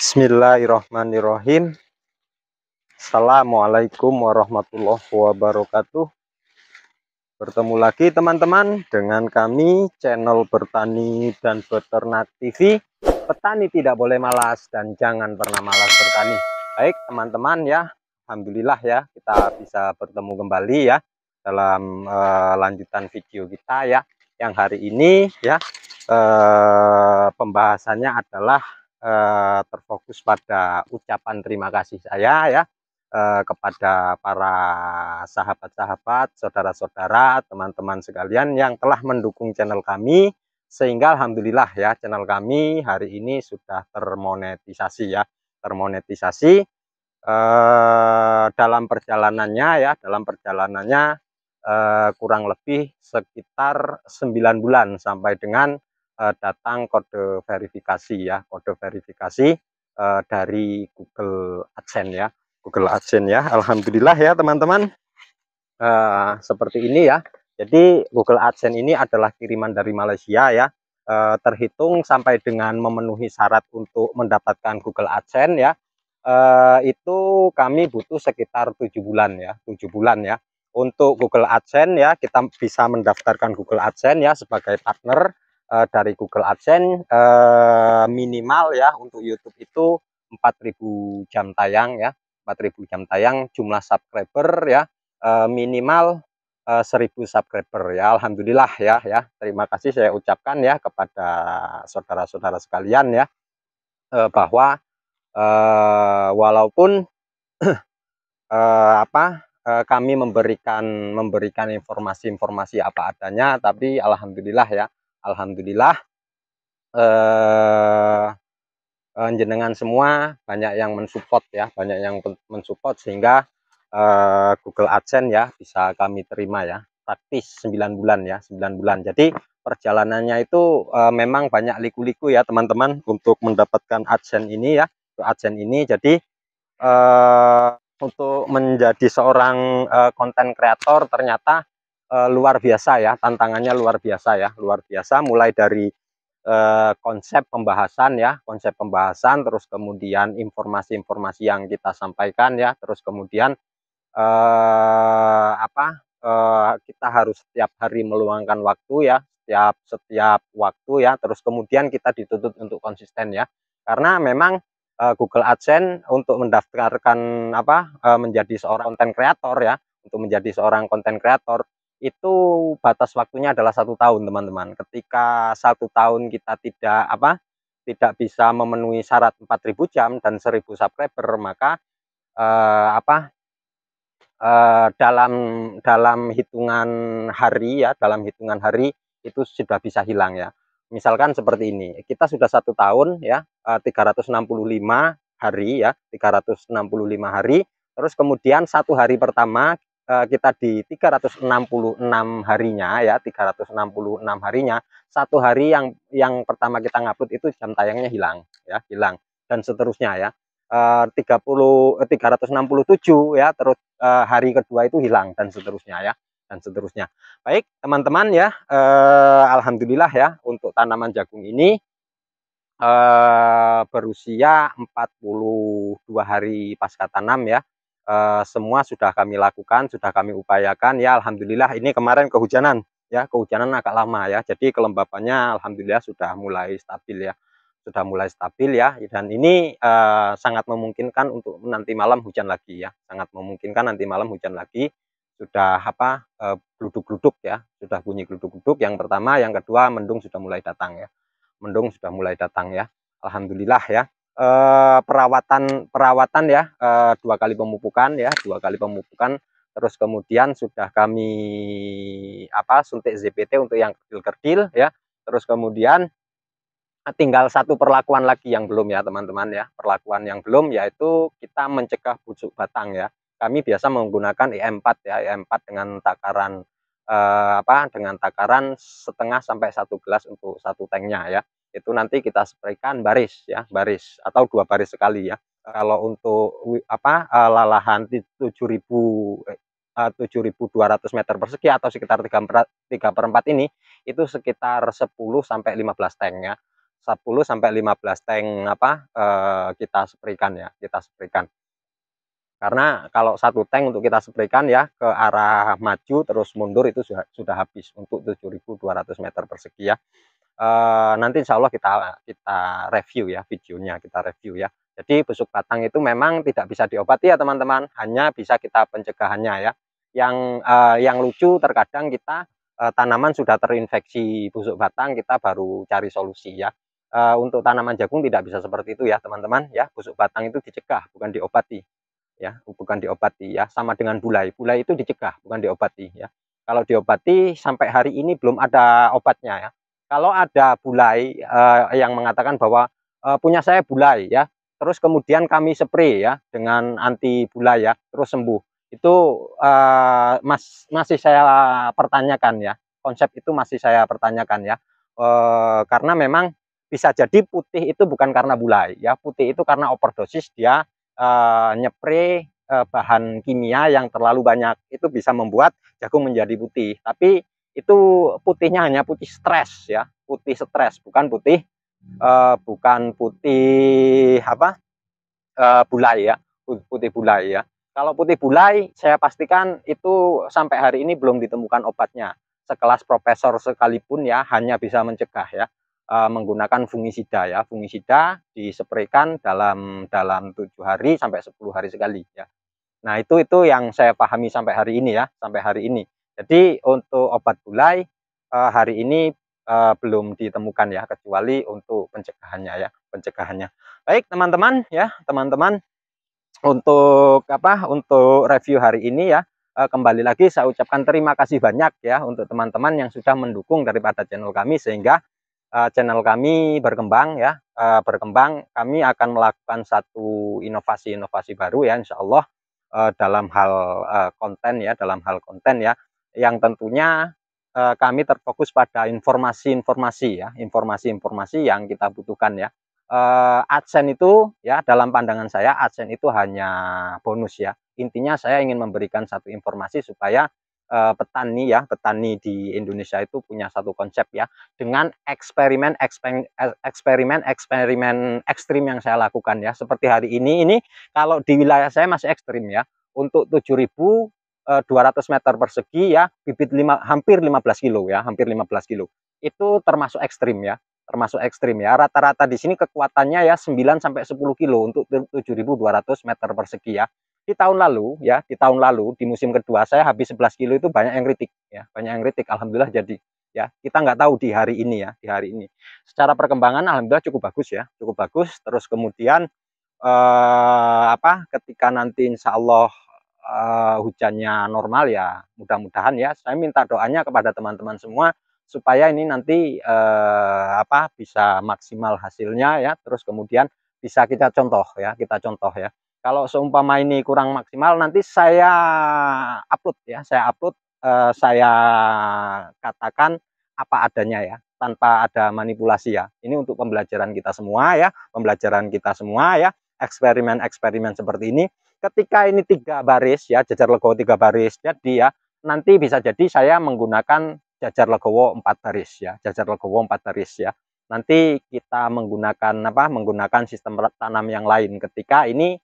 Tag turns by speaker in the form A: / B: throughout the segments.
A: Bismillahirrahmanirrahim. Assalamualaikum warahmatullahi wabarakatuh. Bertemu lagi teman-teman dengan kami channel Bertani dan Beternak TV. Petani tidak boleh malas dan jangan pernah malas bertani. Baik teman-teman ya, Alhamdulillah ya kita bisa bertemu kembali ya dalam uh, lanjutan video kita ya. Yang hari ini ya uh, pembahasannya adalah eh, terfokus pada ucapan terima kasih saya ya eh, kepada para sahabat-sahabat, saudara-saudara, teman-teman sekalian yang telah mendukung channel kami sehingga alhamdulillah ya channel kami hari ini sudah termonetisasi ya termonetisasi eh, dalam perjalanannya ya dalam perjalanannya eh, kurang lebih sekitar 9 bulan sampai dengan uh, datang kode verifikasi ya, kode verifikasi uh, dari Google AdSense ya, Google AdSense ya. Alhamdulillah ya teman-teman. Uh, seperti ini ya. Jadi Google AdSense ini adalah kiriman dari Malaysia ya. Uh, terhitung sampai dengan memenuhi syarat untuk mendapatkan Google AdSense ya. Uh, itu kami butuh sekitar tujuh bulan ya, tujuh bulan ya untuk Google AdSense ya kita bisa mendaftarkan Google AdSense ya sebagai partner uh, dari Google AdSense uh, minimal ya untuk YouTube itu 4000 jam tayang ya 4000 jam tayang jumlah subscriber ya uh, minimal uh, 1000 subscriber ya Alhamdulillah ya ya terima kasih saya ucapkan ya kepada saudara-saudara sekalian ya uh, bahwa uh, walaupun uh, apa kami memberikan memberikan informasi-informasi apa adanya tapi Alhamdulillah ya alhamdulillah eh, eh jenengan semua banyak yang mensupport ya, banyak yang mensupport sehingga eh, Google AdSense ya bisa kami terima ya. Praktis 9 bulan ya, 9 bulan. Jadi perjalanannya itu eh, memang banyak liku-liku ya teman-teman untuk mendapatkan AdSense ini ya, AdSense ini. Jadi eh, untuk menjadi seorang eh, konten kreator ternyata Eh, luar biasa ya, tantangannya luar biasa ya, luar biasa mulai dari eh, konsep pembahasan ya, konsep pembahasan terus kemudian informasi-informasi yang kita sampaikan ya, terus kemudian eh, apa? kita harus setiap hari meluangkan waktu ya, setiap setiap waktu ya, terus kemudian kita dituntut untuk konsisten ya. Karena memang Google AdSense untuk mendaftarkan apa menjadi seorang konten kreator ya, untuk menjadi seorang konten kreator itu batas waktunya adalah satu tahun teman-teman ketika satu tahun kita tidak apa tidak bisa memenuhi syarat 4000 jam dan 1000 subscriber maka eh, apa eh, dalam dalam hitungan hari ya dalam hitungan hari itu sudah bisa hilang ya misalkan seperti ini kita sudah satu tahun ya eh, 365 hari ya 365 hari terus kemudian satu hari pertama Eh, kita di 366 harinya ya 366 harinya satu hari yang yang pertama kita ngupload itu jam tayangnya hilang ya hilang dan seterusnya ya 30 eh, 367 eh, ya terus hari kedua itu hilang dan seterusnya ya dan seterusnya baik teman-teman ya e, Alhamdulillah ya untuk tanaman jagung ini eh, berusia 42 hari pasca tanam ya Eh, semua sudah kami lakukan, sudah kami upayakan. Ya alhamdulillah ini kemarin kehujanan ya, kehujanan agak lama ya. Jadi kelembapannya alhamdulillah sudah mulai stabil ya. Sudah mulai stabil ya dan ini uh, sangat memungkinkan untuk nanti malam hujan lagi ya. Sangat memungkinkan nanti malam hujan lagi sudah apa eh, gluduk-gluduk ya, sudah bunyi gluduk-gluduk yang pertama, yang kedua mendung sudah mulai datang ya. Mendung sudah mulai datang ya. Alhamdulillah ya. Eh, perawatan perawatan ya eh, dua kali pemupukan ya dua kali pemupukan terus kemudian sudah kami apa suntik ZPT untuk yang kecil-kecil ya terus kemudian tinggal satu perlakuan lagi yang belum ya teman-teman ya perlakuan yang belum yaitu kita mencegah busuk batang ya kami biasa menggunakan IM4 ya IM4 dengan takaran eh, apa dengan takaran setengah sampai satu gelas untuk satu tanknya ya itu nanti kita spraykan baris ya baris atau dua baris sekali ya kalau untuk apa eh, lalahan di 7000 7200 meter persegi atau sekitar 3 per, 3 per 4 ini itu sekitar 10 sampai 15 tank ya 10 sampai 15 tank apa eh, kita spraykan ya kita spraykan karena kalau satu tank untuk kita spraykan ya ke arah maju terus mundur itu sudah, sudah habis untuk 7200 meter persegi ya e, nanti insya Allah kita kita review ya videonya kita review ya jadi busuk batang itu memang tidak bisa diobati ya teman-teman hanya bisa kita pencegahannya ya yang e, yang lucu terkadang kita e, tanaman sudah terinfeksi busuk batang kita baru cari solusi ya Uh, untuk tanaman jagung tidak bisa seperti itu ya teman-teman ya busuk batang itu dicegah bukan diobati ya, bukan diobati ya, sama dengan bulai. Bulai itu dicegah, bukan diobati ya. Kalau diobati sampai hari ini belum ada obatnya ya. Kalau ada bulai eh, yang mengatakan bahwa eh, punya saya bulai ya, terus kemudian kami spray ya dengan anti bulai ya, terus sembuh. Itu eh, mas, masih saya pertanyakan ya. Konsep itu masih saya pertanyakan ya. Eh, karena memang bisa jadi putih itu bukan karena bulai ya putih itu karena overdosis dia uh, eh, nyepre uh, bahan kimia yang terlalu banyak itu bisa membuat jagung menjadi putih. Tapi itu putihnya hanya putih stres ya, putih stres, bukan putih uh, bukan putih apa? Uh, bulai ya, putih bulai ya. Kalau putih bulai saya pastikan itu sampai hari ini belum ditemukan obatnya. Sekelas profesor sekalipun ya hanya bisa mencegah ya. Eh, menggunakan fungisida ya. Fungisida disepraykan dalam dalam tujuh hari sampai sepuluh hari sekali ya. Nah, itu itu yang saya pahami sampai hari ini ya, sampai hari ini. Jadi untuk obat gulai eh, hari ini eh, belum ditemukan ya kecuali untuk pencegahannya ya, pencegahannya. Baik, teman-teman ya, teman-teman untuk apa untuk review hari ini ya kembali lagi saya ucapkan terima kasih banyak ya untuk teman-teman yang sudah mendukung daripada channel kami sehingga Eh, channel kami berkembang ya eh, berkembang kami akan melakukan satu inovasi-inovasi baru ya Insya Allah eh, dalam hal konten ya dalam hal konten ya yang tentunya kami terfokus pada informasi-informasi ya informasi-informasi yang kita butuhkan ya uh, AdSense itu ya dalam pandangan saya AdSense itu hanya bonus ya intinya saya ingin memberikan satu informasi supaya Eh, petani ya, petani di Indonesia itu punya satu konsep ya dengan eksperimen eh, eksperimen eksperimen ekstrim yang saya lakukan ya. Seperti hari ini ini kalau di wilayah saya masih ekstrim ya. Untuk 7000 200 eh, meter persegi ya bibit lima, hampir 15 kilo ya hampir 15 kilo itu termasuk ekstrim ya termasuk ekstrim ya rata-rata di sini kekuatannya ya 9 sampai 10 kilo untuk 7.200 meter persegi ya di tahun lalu ya di tahun lalu di musim kedua saya habis 11 kilo itu banyak yang kritik ya banyak yang kritik alhamdulillah jadi ya kita nggak tahu di hari ini ya di hari ini secara perkembangan alhamdulillah cukup bagus ya cukup bagus terus kemudian eh, apa ketika nanti insya Allah eh, hujannya normal ya mudah-mudahan ya saya minta doanya kepada teman-teman semua supaya ini nanti eh, apa bisa maksimal hasilnya ya terus kemudian bisa kita contoh ya kita contoh ya kalau seumpama ini kurang maksimal nanti saya upload ya saya upload eh, saya katakan apa adanya ya tanpa ada manipulasi ya ini untuk pembelajaran kita semua ya pembelajaran kita semua ya eksperimen-eksperimen seperti ini ketika ini tiga baris ya jajar legowo tiga baris jadi ya nanti bisa jadi saya menggunakan jajar legowo empat baris ya jajar legowo empat baris ya nanti kita menggunakan apa menggunakan sistem tanam yang lain ketika ini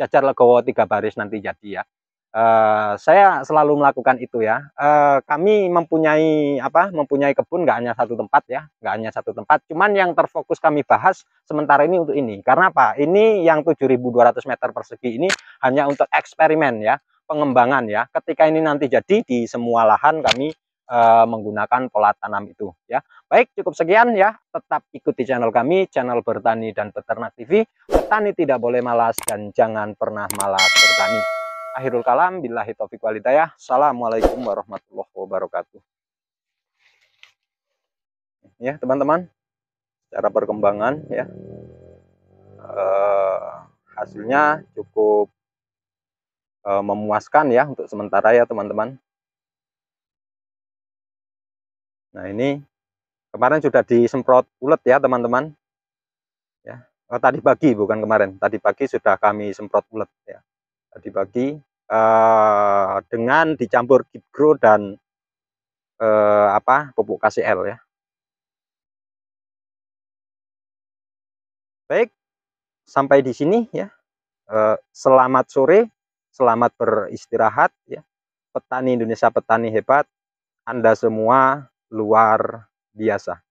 A: Jajar Legowo tiga baris nanti jadi ya. Uh, saya selalu melakukan itu ya. Uh, kami mempunyai apa? Mempunyai kebun nggak hanya satu tempat ya, nggak hanya satu tempat. Cuman yang terfokus kami bahas sementara ini untuk ini. Karena apa? Ini yang 7.200 meter persegi ini hanya untuk eksperimen ya, pengembangan ya. Ketika ini nanti jadi di semua lahan kami uh, menggunakan pola tanam itu ya. Baik, cukup sekian ya. Tetap ikuti channel kami, channel Bertani dan Peternak TV. Petani tidak boleh malas dan jangan pernah malas bertani. Akhirul kalam, billahi taufiq walidayah. Assalamualaikum warahmatullahi wabarakatuh. Ya, teman-teman. Cara perkembangan ya. Uh, hasilnya cukup uh, memuaskan ya untuk sementara ya, teman-teman. Nah, ini Kemarin sudah disemprot ulet ya teman-teman. Ya, oh, tadi pagi bukan kemarin, tadi pagi sudah kami semprot ulet ya. Tadi pagi uh, dengan dicampur gibro dan uh, apa pupuk KCL ya. Baik, sampai di sini ya. uh, selamat sore, selamat beristirahat ya. Petani Indonesia petani hebat, Anda semua luar biasa.